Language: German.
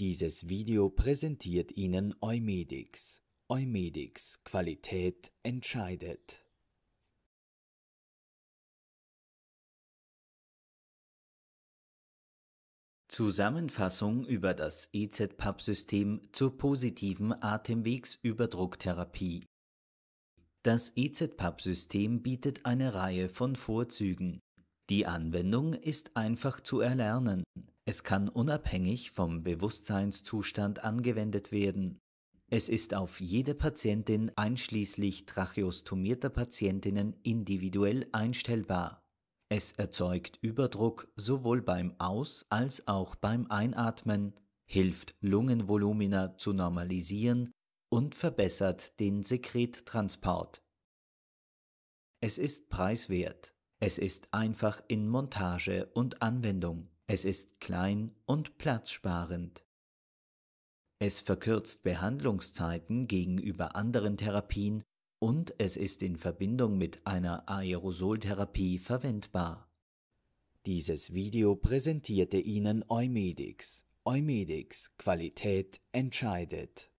Dieses Video präsentiert Ihnen Eumedix. Eumedix Qualität entscheidet. Zusammenfassung über das EZ-PAP-System zur positiven Atemwegsüberdrucktherapie. Das EZ-PAP-System bietet eine Reihe von Vorzügen. Die Anwendung ist einfach zu erlernen. Es kann unabhängig vom Bewusstseinszustand angewendet werden. Es ist auf jede Patientin einschließlich tracheostomierter Patientinnen individuell einstellbar. Es erzeugt Überdruck sowohl beim Aus- als auch beim Einatmen, hilft Lungenvolumina zu normalisieren und verbessert den Sekrettransport. Es ist preiswert. Es ist einfach in Montage und Anwendung. Es ist klein und platzsparend. Es verkürzt Behandlungszeiten gegenüber anderen Therapien und es ist in Verbindung mit einer Aerosoltherapie verwendbar. Dieses Video präsentierte Ihnen Eumedix. Eumedix Qualität entscheidet.